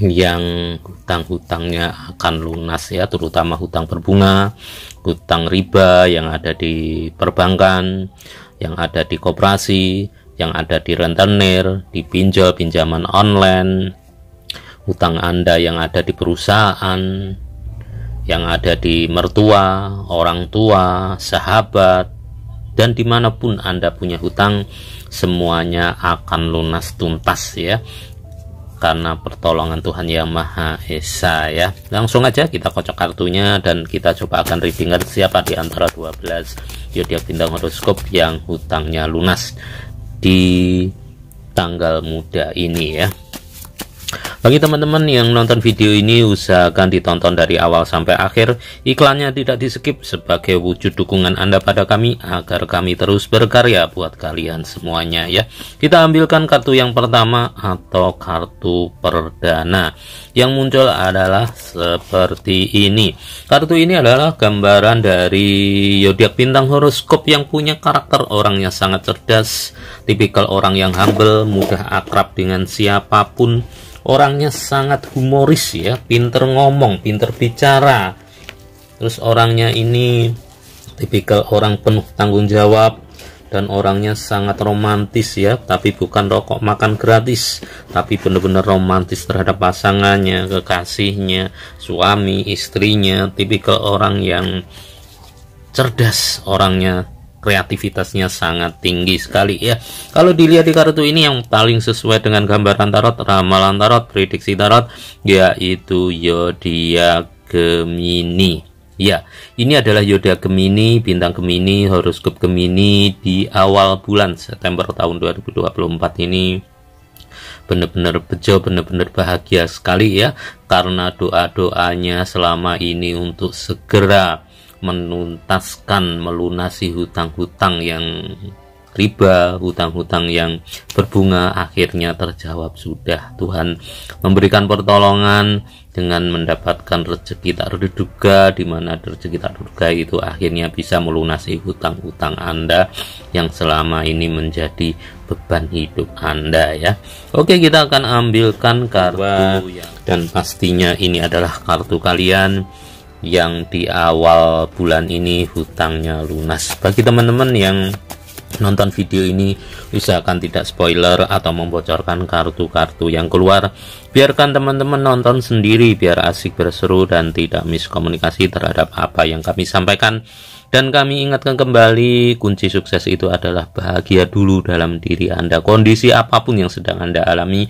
yang hutang-hutangnya akan lunas ya terutama hutang berbunga hutang riba yang ada di perbankan yang ada di koperasi yang ada di rentenir di pinjol pinjaman online hutang anda yang ada di perusahaan yang ada di mertua orang tua sahabat dan dimanapun anda punya hutang semuanya akan lunas tuntas ya karena pertolongan Tuhan yang Maha Esa ya. Langsung aja kita kocok kartunya dan kita coba akan readingan siapa di antara 12 zodiak bintang horoskop yang hutangnya lunas di tanggal muda ini ya. Bagi teman-teman yang nonton video ini, usahakan ditonton dari awal sampai akhir. Iklannya tidak di-skip sebagai wujud dukungan Anda pada kami agar kami terus berkarya buat kalian semuanya ya. Kita ambilkan kartu yang pertama atau kartu perdana. Yang muncul adalah seperti ini. Kartu ini adalah gambaran dari Yodiak bintang horoskop yang punya karakter orang yang sangat cerdas, tipikal orang yang humble, mudah akrab dengan siapapun orangnya sangat humoris ya pinter ngomong pinter bicara terus orangnya ini tipikal orang penuh tanggung jawab dan orangnya sangat romantis ya tapi bukan rokok makan gratis tapi benar-benar romantis terhadap pasangannya kekasihnya suami istrinya tipikal orang yang cerdas orangnya kreativitasnya sangat tinggi sekali ya. Kalau dilihat di kartu ini yang paling sesuai dengan gambaran tarot, ramalan tarot, prediksi tarot yaitu Yodia Gemini. Ya, ini adalah Yodia Gemini, bintang Gemini, horoskop Gemini di awal bulan September tahun 2024 ini benar-benar bejo, benar-benar bahagia sekali ya karena doa-doanya selama ini untuk segera menuntaskan melunasi hutang-hutang yang riba, hutang-hutang yang berbunga akhirnya terjawab sudah. Tuhan memberikan pertolongan dengan mendapatkan rezeki tak terduga di mana rezeki tak terduga itu akhirnya bisa melunasi hutang-hutang Anda yang selama ini menjadi beban hidup Anda ya. Oke, kita akan ambilkan kartu dan pastinya ini adalah kartu kalian yang di awal bulan ini hutangnya lunas. Bagi teman-teman yang nonton video ini usahakan tidak spoiler atau membocorkan kartu-kartu yang keluar biarkan teman-teman nonton sendiri biar asik berseru dan tidak miskomunikasi terhadap apa yang kami sampaikan dan kami ingatkan kembali kunci sukses itu adalah bahagia dulu dalam diri Anda kondisi apapun yang sedang Anda alami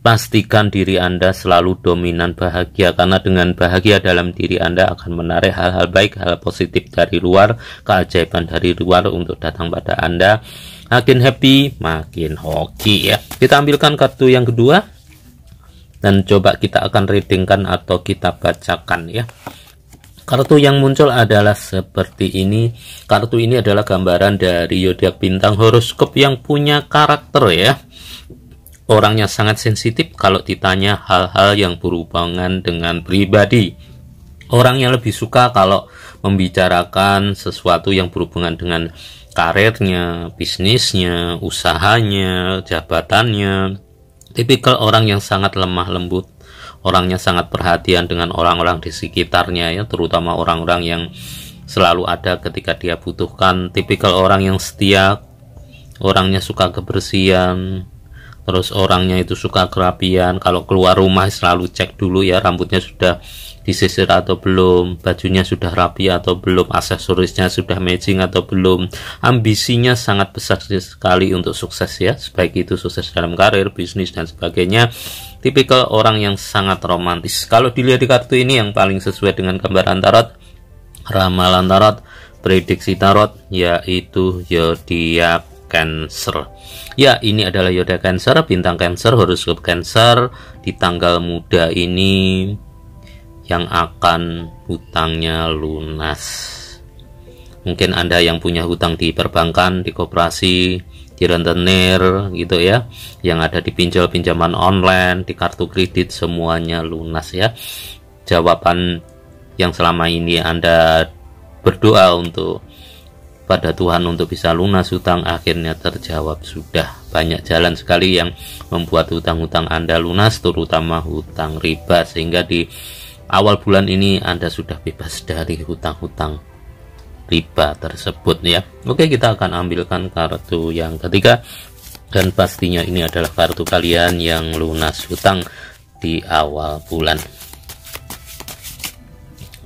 pastikan diri Anda selalu dominan bahagia karena dengan bahagia dalam diri Anda akan menarik hal-hal baik, hal positif dari luar, keajaiban dari luar untuk datang pada Anda. Makin happy, makin hoki ya. Kita ambilkan kartu yang kedua dan coba kita akan readingkan atau kita bacakan ya. Kartu yang muncul adalah seperti ini. Kartu ini adalah gambaran dari zodiak bintang horoskop yang punya karakter ya orangnya sangat sensitif kalau ditanya hal-hal yang berhubungan dengan pribadi. Orangnya lebih suka kalau membicarakan sesuatu yang berhubungan dengan karirnya, bisnisnya, usahanya, jabatannya. Tipikal orang yang sangat lemah lembut, orangnya sangat perhatian dengan orang-orang di sekitarnya ya, terutama orang-orang yang selalu ada ketika dia butuhkan. Tipikal orang yang setia, orangnya suka kebersihan, terus orangnya itu suka kerapian kalau keluar rumah selalu cek dulu ya rambutnya sudah disisir atau belum bajunya sudah rapi atau belum aksesorisnya sudah matching atau belum ambisinya sangat besar sekali untuk sukses ya sebaik itu sukses dalam karir bisnis dan sebagainya tipikal orang yang sangat romantis kalau dilihat di kartu ini yang paling sesuai dengan gambaran tarot ramalan tarot prediksi tarot yaitu zodiak Cancer. Ya, ini adalah Yoda Cancer, bintang Cancer, horoskop Cancer di tanggal muda ini yang akan hutangnya lunas. Mungkin Anda yang punya hutang di perbankan, di koperasi, di rentenir gitu ya yang ada di pinjol pinjaman online di kartu kredit semuanya lunas ya jawaban yang selama ini Anda berdoa untuk pada Tuhan untuk bisa lunas hutang akhirnya terjawab sudah banyak jalan sekali yang membuat hutang-hutang Anda lunas terutama hutang riba sehingga di awal bulan ini Anda sudah bebas dari hutang-hutang riba tersebut ya Oke kita akan ambilkan kartu yang ketiga dan pastinya ini adalah kartu kalian yang lunas hutang di awal bulan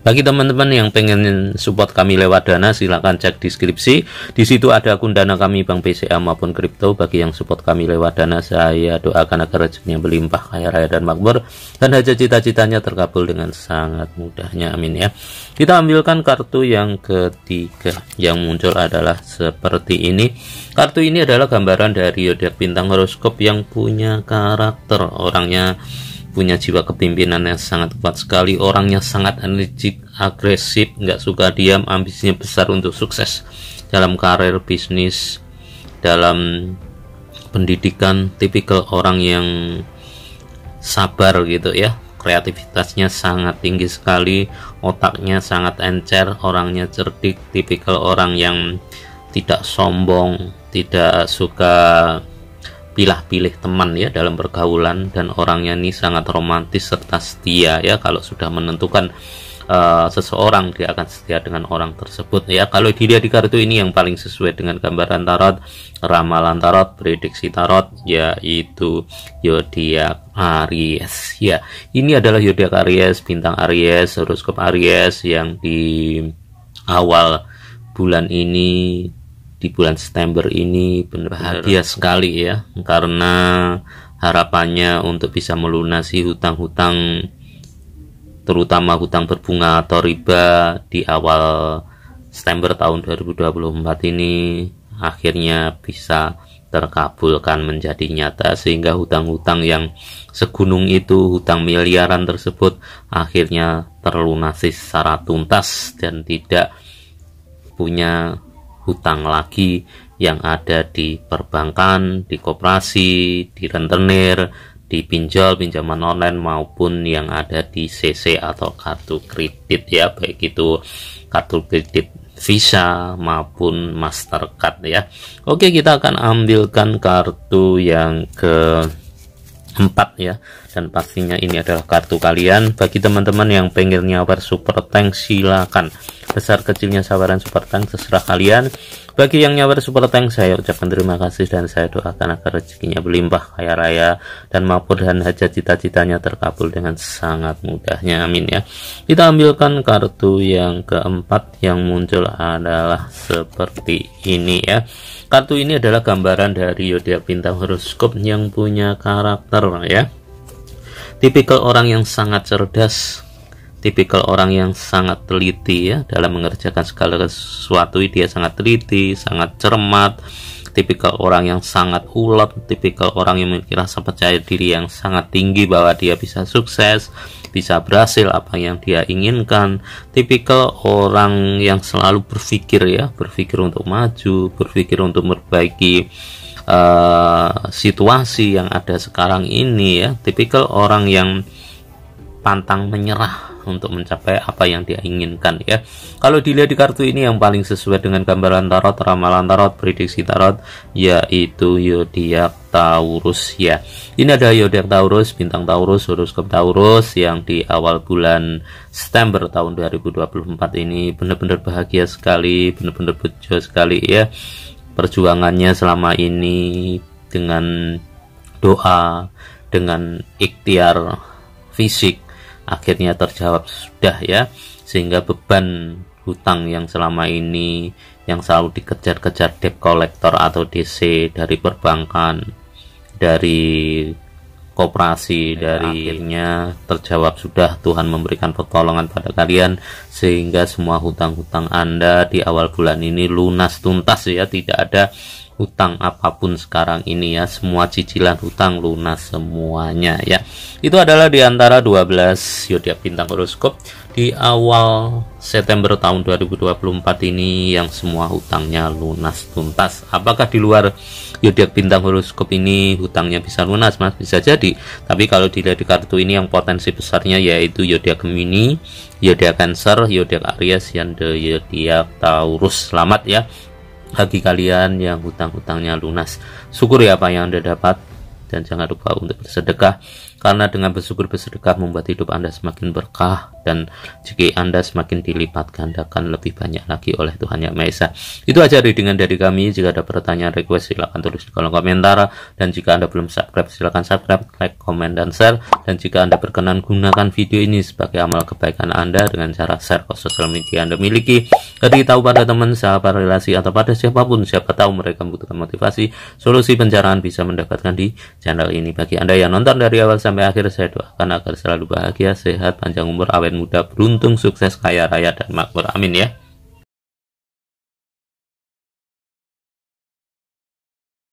bagi teman-teman yang pengen support kami lewat Dana, silahkan cek deskripsi. Di situ ada akun Dana kami Bank BCA maupun kripto. Bagi yang support kami lewat Dana, saya doakan agar rezekinya berlimpah, kaya raya dan makmur. Dan aja cita-citanya terkabul dengan sangat mudahnya. Amin ya. Kita ambilkan kartu yang ketiga. Yang muncul adalah seperti ini. Kartu ini adalah gambaran dari zodiak bintang horoskop yang punya karakter. Orangnya punya jiwa kepimpinan yang sangat kuat sekali, orangnya sangat energik, agresif, nggak suka diam, ambisinya besar untuk sukses dalam karir bisnis, dalam pendidikan, tipikal orang yang sabar gitu ya. Kreativitasnya sangat tinggi sekali, otaknya sangat encer, orangnya cerdik, tipikal orang yang tidak sombong, tidak suka pilih pilih teman ya dalam pergaulan dan orangnya ini sangat romantis serta setia ya kalau sudah menentukan uh, seseorang dia akan setia dengan orang tersebut ya kalau dilihat di kartu ini yang paling sesuai dengan gambaran tarot ramalan tarot prediksi tarot yaitu zodiak Aries ya ini adalah zodiak Aries bintang Aries horoskop Aries yang di awal bulan ini di bulan September ini benar bahagia sekali ya karena harapannya untuk bisa melunasi hutang-hutang terutama hutang berbunga atau riba di awal September tahun 2024 ini akhirnya bisa terkabulkan menjadi nyata sehingga hutang-hutang yang segunung itu hutang miliaran tersebut akhirnya terlunasi secara tuntas dan tidak punya hutang lagi yang ada di perbankan, di koperasi, di rentenir, di pinjol, pinjaman online maupun yang ada di CC atau kartu kredit ya, baik itu kartu kredit Visa maupun Mastercard ya. Oke, kita akan ambilkan kartu yang ke empat ya dan pastinya ini adalah kartu kalian bagi teman-teman yang pengennya bersuper super tank silakan besar kecilnya sawaran super tank seserah kalian bagi yang nyabar super tank saya ucapkan terima kasih dan saya doakan agar rezekinya berlimpah kaya raya dan mapur dan hajat cita-citanya terkabul dengan sangat mudahnya amin ya kita ambilkan kartu yang keempat yang muncul adalah seperti ini ya kartu ini adalah gambaran dari yodia bintang horoskop yang punya karakter ya tipikal orang yang sangat cerdas tipikal orang yang sangat teliti ya dalam mengerjakan segala sesuatu dia sangat teliti sangat cermat tipikal orang yang sangat ulet tipikal orang yang memiliki rasa percaya diri yang sangat tinggi bahwa dia bisa sukses bisa berhasil apa yang dia inginkan tipikal orang yang selalu berpikir ya berpikir untuk maju berpikir untuk memperbaiki uh, situasi yang ada sekarang ini ya tipikal orang yang pantang menyerah untuk mencapai apa yang dia inginkan ya. Kalau dilihat di kartu ini yang paling sesuai dengan gambaran tarot, ramalan tarot, prediksi tarot yaitu zodiak Taurus ya. Ini ada zodiak Taurus, bintang Taurus, horoskop Taurus yang di awal bulan September tahun 2024 ini benar-benar bahagia sekali, benar-benar bejo sekali ya. Perjuangannya selama ini dengan doa, dengan ikhtiar fisik akhirnya terjawab sudah ya sehingga beban hutang yang selama ini yang selalu dikejar-kejar debt collector atau DC dari perbankan dari koperasi dari akhirnya terjawab sudah Tuhan memberikan pertolongan pada kalian sehingga semua hutang-hutang Anda di awal bulan ini lunas tuntas ya tidak ada hutang apapun sekarang ini ya semua cicilan hutang lunas semuanya ya itu adalah di antara 12 zodiak bintang horoskop di awal September tahun 2024 ini yang semua hutangnya lunas tuntas apakah di luar zodiak bintang horoskop ini hutangnya bisa lunas Mas bisa jadi tapi kalau dilihat di kartu ini yang potensi besarnya yaitu zodiak Gemini zodiak Cancer zodiak Aries dan zodiak Taurus selamat ya bagi kalian yang hutang-hutangnya lunas. Syukur ya apa yang Anda dapat dan jangan lupa untuk bersedekah karena dengan bersyukur bersedekah membuat hidup Anda semakin berkah dan rezeki Anda semakin dilipat gandakan lebih banyak lagi oleh Tuhan Yang Maha Esa. Itu aja readingan dari kami. Jika ada pertanyaan request silakan tulis di kolom komentar dan jika Anda belum subscribe silakan subscribe, like, komen dan share dan jika Anda berkenan gunakan video ini sebagai amal kebaikan Anda dengan cara share ke sosial media Anda miliki tahu pada teman, sahabat, relasi, atau pada siapapun, siapa tahu mereka membutuhkan motivasi. Solusi penjarahan bisa mendapatkan di channel ini. Bagi Anda yang nonton dari awal sampai akhir, saya doakan agar selalu bahagia, sehat, panjang umur, awet muda, beruntung, sukses, kaya raya, dan makmur. Amin ya.